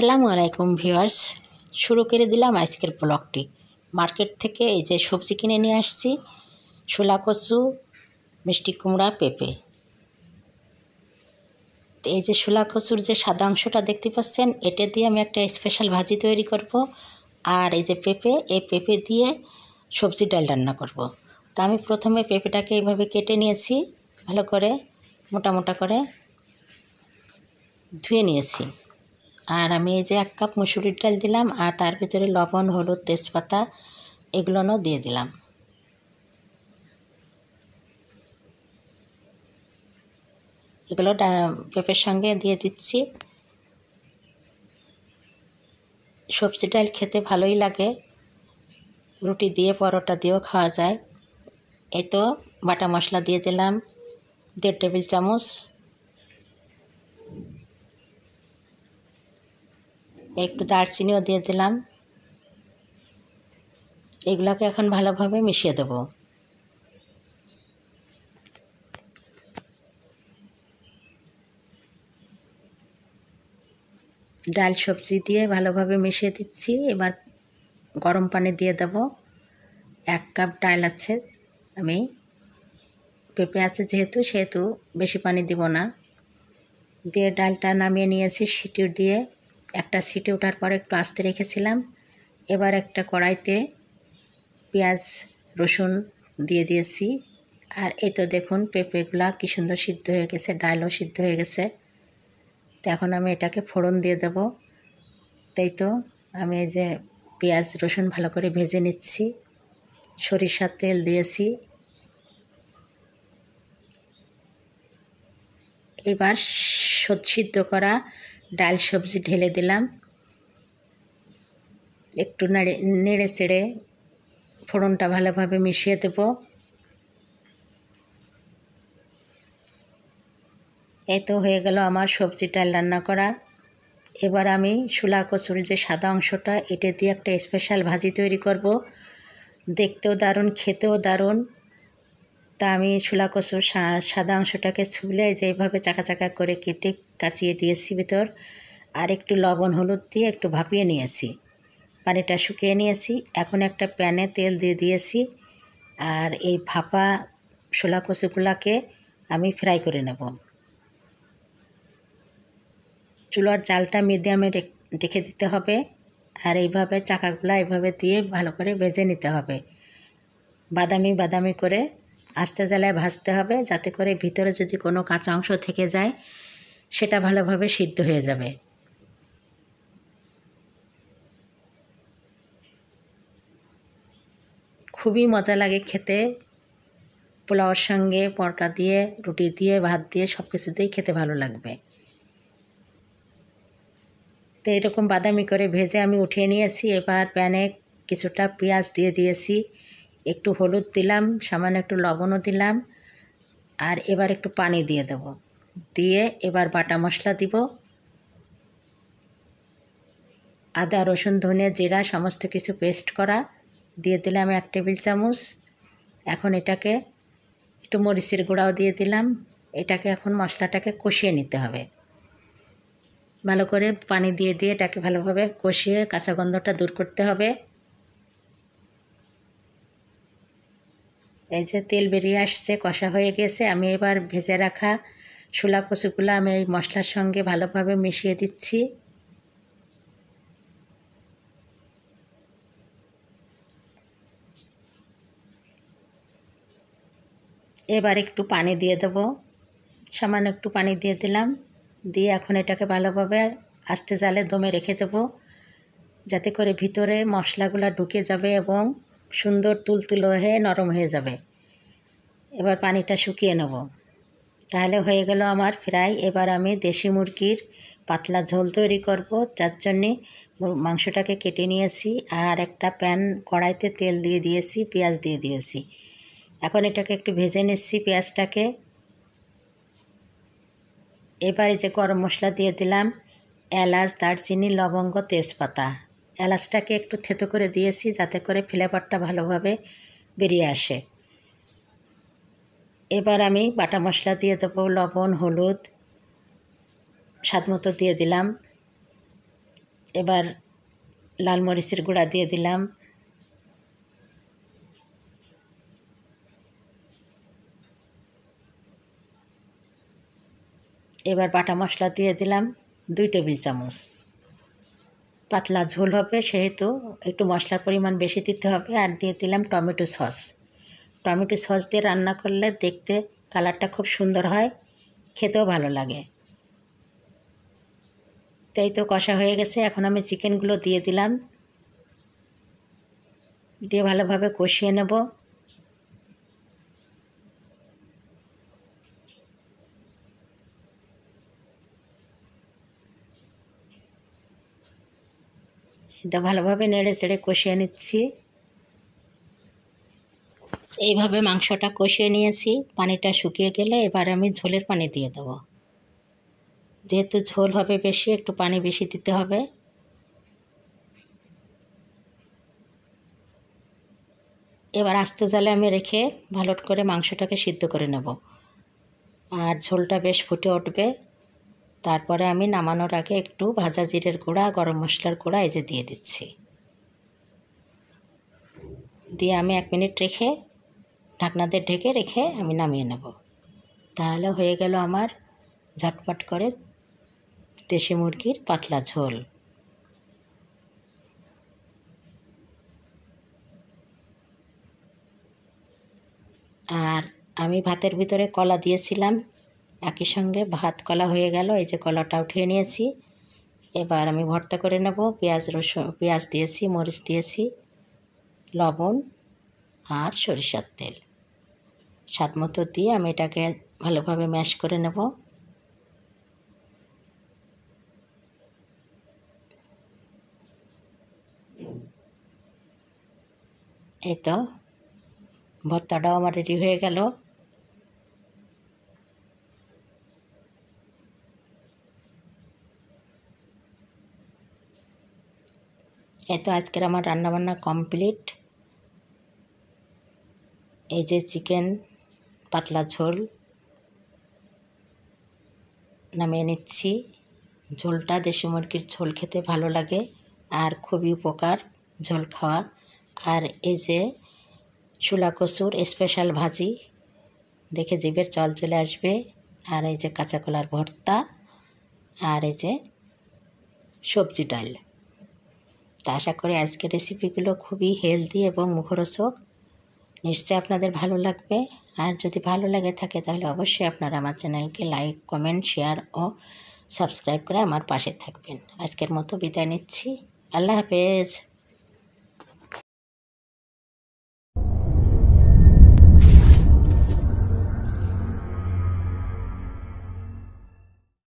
আসসালামু আলাইকুম ভিউয়ার্স শুরু করে দিলাম আজকের ব্লগটি মার্কেট থেকে এই যে সবজি কিনে নিয়ে আসছি ছোলা কচু মিষ্টি কুমড়া পেঁপে এই যে শোলা কচুর যে সাদা অংশটা দেখতে পাচ্ছেন এটা দিয়ে আমি একটা স্পেশাল ভাজি তৈরি করব আর এই যে পেঁপে এই পেঁপে দিয়ে সবজি ডাল রান্না করব। তো আমি প্রথমে পেঁপেটাকে এইভাবে কেটে নিয়েছি ভালো করে মোটা মোটা করে ধুয়ে নিয়েছি আর আমি এই যে এক কাপ মুসুরির ডাল দিলাম আর তার ভিতরে লবণ হলুদ তেজপাতা এগুলোনও দিয়ে দিলাম এগুলো পেঁপের সঙ্গে দিয়ে দিচ্ছি সবজি ডাল খেতে ভালোই লাগে রুটি দিয়ে পরোটা দিয়েও খাওয়া যায় এই তো বাটা মশলা দিয়ে দিলাম দেড় টেবিল চামচ একটু দারচিনিও দিয়ে দিলাম এগুলোকে এখন ভালোভাবে মিশিয়ে দেব ডাল সবজি দিয়ে ভালোভাবে মিশিয়ে দিচ্ছি এবার গরম পানি দিয়ে দেব এক কাপ ডাল আছে আমি পেঁপে আছে যেহেতু সেহেতু বেশি পানি দিব না দিয়ে ডালটা নামিয়ে নিয়েছি সিটি দিয়ে একটা সিটে ওঠার পরে একটু আস্তে রেখেছিলাম এবার একটা কড়াইতে পেঁয়াজ রসুন দিয়ে দিয়েছি আর এই তো দেখুন পেঁপেগুলা কী সুন্দর সিদ্ধ হয়ে গেছে ডালও সিদ্ধ হয়ে গেছে তো এখন আমি এটাকে ফোড়ন দিয়ে দেব তাই তো আমি এই যে পেঁয়াজ রসুন ভালো করে ভেজে নিচ্ছি সরিষার তেল দিয়েছি এবার সিদ্ধ করা ডাল সবজি ঢেলে দিলাম একটু নেড়ে নেড়ে চেড়ে ফোড়নটা ভালোভাবে মিশিয়ে দেব এত হয়ে গেল আমার সবজি ডাল রান্না করা এবার আমি সুলা কচুর যে সাদা অংশটা এটা দিয়ে একটা স্পেশাল ভাজি তৈরি করব দেখতেও দারুণ খেতেও দারুণ তা আমি ছোলা কচুর সাদা অংশটাকে ছুলে যে এইভাবে চাকা চাকা করে কেটে কাচিয়ে দিয়েছি ভিতর আর একটু লবণ হলুদ দিয়ে একটু ভাপিয়ে নিয়েছি পানিটা শুকিয়ে নিয়েছি এখন একটা প্যানে তেল দিয়ে দিয়েছি আর এই ভাপা ছোলা কচুগুলাকে আমি ফ্রাই করে নেব চুলার চালটা মিডিয়ামে রেখে দিতে হবে আর এইভাবে চাকাগুলা এইভাবে দিয়ে ভালো করে ভেজে নিতে হবে বাদামি বাদামি করে আস্তে জ্বালায় ভাজতে হবে যাতে করে ভিতরে যদি কোনো কাঁচা অংশ থেকে যায় সেটা ভালোভাবে সিদ্ধ হয়ে যাবে খুবই মজা লাগে খেতে পোলাওয়ের সঙ্গে পরোটা দিয়ে রুটি দিয়ে ভাত দিয়ে সব কিছুতেই খেতে ভালো লাগবে তো এরকম বাদামি করে ভেজে আমি উঠিয়ে নিয়েছি এবার প্যানে কিছুটা পেঁয়াজ দিয়ে দিয়েছি একটু হলুদ দিলাম সামান্য একটু লবণও দিলাম আর এবার একটু পানি দিয়ে দেব দিয়ে এবার বাটা মশলা দিব আদা রসুন ধনে জিরা সমস্ত কিছু পেস্ট করা দিয়ে দিলাম এক টেবিল চামচ এখন এটাকে একটু মরিচের গুঁড়াও দিয়ে দিলাম এটাকে এখন মশলাটাকে কষিয়ে নিতে হবে ভালো করে পানি দিয়ে দিয়ে এটাকে ভালোভাবে কষিয়ে কাঁচা গন্ধটা দূর করতে হবে এই যে তেল বেরিয়ে আসছে কষা হয়ে গেছে আমি এবার ভেজে রাখা শোলা কচুগুলো আমি এই মশলার সঙ্গে ভালোভাবে মিশিয়ে দিচ্ছি এবার একটু পানি দিয়ে দেব সামান্য একটু পানি দিয়ে দিলাম দিয়ে এখন এটাকে ভালোভাবে আস্তে জালে দমে রেখে দেব যাতে করে ভিতরে মশলাগুলো ঢুকে যাবে এবং সুন্দর তুলতুলো হয়ে নরম হয়ে যাবে এবার পানিটা শুকিয়ে নেব তাহলে হয়ে গেল আমার ফ্রাই এবার আমি দেশি মুরগির পাতলা ঝোল তৈরি করব যার জন্যে মাংসটাকে কেটে নিয়েছি আর একটা প্যান কড়াইতে তেল দিয়ে দিয়েছি পেঁয়াজ দিয়ে দিয়েছি এখন এটাকে একটু ভেজে নিচ্ছি পেঁয়াজটাকে এবারে যে গরম মশলা দিয়ে দিলাম এলাচ দারচিনি লবঙ্গ তেজপাতা এলাচটাকে একটু থেতো করে দিয়েছি যাতে করে ফ্লেভারটা ভালোভাবে বেরিয়ে আসে এবার আমি বাটা মশলা দিয়ে দেবো লবণ হলুদ স্বাদ মতো দিয়ে দিলাম এবার লাল মরিচের গুঁড়া দিয়ে দিলাম এবার বাটা মশলা দিয়ে দিলাম দুই টেবিল চামচ পাতলা ঝোল হবে সেহেতু একটু মশলার পরিমাণ বেশি দিতে হবে আর দিয়ে দিলাম টমেটো সস টমেটো সস দিয়ে রান্না করলে দেখতে কালারটা খুব সুন্দর হয় খেতেও ভালো লাগে তাই তো কষা হয়ে গেছে এখন আমি চিকেনগুলো দিয়ে দিলাম দিয়ে ভালোভাবে কষিয়ে নেবো এটা ভালোভাবে নেড়ে চেড়ে কষিয়ে নিচ্ছি এইভাবে মাংসটা কষিয়ে নিয়েছি পানিটা শুকিয়ে গেলে এবার আমি ঝোলের পানি দিয়ে দেব যেহেতু ঝোল হবে বেশি একটু পানি বেশি দিতে হবে এবার আস্তে জালে আমি রেখে ভালো করে মাংসটাকে সিদ্ধ করে নেব আর ঝোলটা বেশ ফুটে উঠবে তারপরে আমি নামানোর আগে একটু ভাজা জিরের গুঁড়া গরম মশলার গুঁড়া এই যে দিয়ে দিচ্ছি দিয়ে আমি এক মিনিট রেখে ঢাকনাতে ঢেকে রেখে আমি নামিয়ে নেব তাহলে হয়ে গেল আমার ঝটপট করে দেশি মুরগির পাতলা ঝোল আর আমি ভাতের ভিতরে কলা দিয়েছিলাম একই সঙ্গে ভাত কলা হয়ে গেল এই যে কলাটা উঠিয়ে নিয়েছি এবার আমি ভর্তা করে নেব পেঁয়াজ রসুন পেঁয়াজ দিয়েছি মরিচ দিয়েছি লবণ আর সরিষার তেল স্বাদ মতো দিয়ে আমি এটাকে ভালোভাবে ম্যাশ করে নেব এই তো ভর্তাটাও আমার রেডি হয়ে গেল এত আজকের আমার রান্নাবান্না কমপ্লিট এই যে চিকেন পাতলা ঝোল নামিয়ে নিচ্ছি ঝোলটা দেশি মুরগির ঝোল খেতে ভালো লাগে আর খুবই উপকার ঝোল খাওয়া আর এই যে শুলা কচুর স্পেশাল ভাজি দেখে জিবের জল চলে আসবে আর এই যে কাঁচা কলার ভর্তা আর এই যে সবজি ডাল তা আশা করি আজকের রেসিপিগুলো খুবই হেলদি এবং মুখরোচক নিশ্চয়ই আপনাদের ভালো লাগবে আর যদি ভালো লাগে থাকে তাহলে অবশ্যই আপনারা আমার চ্যানেলকে লাইক কমেন্ট শেয়ার ও সাবস্ক্রাইব করে আমার পাশে থাকবেন আজকের মতো বিদায় নিচ্ছি আল্লাহ হাফেজ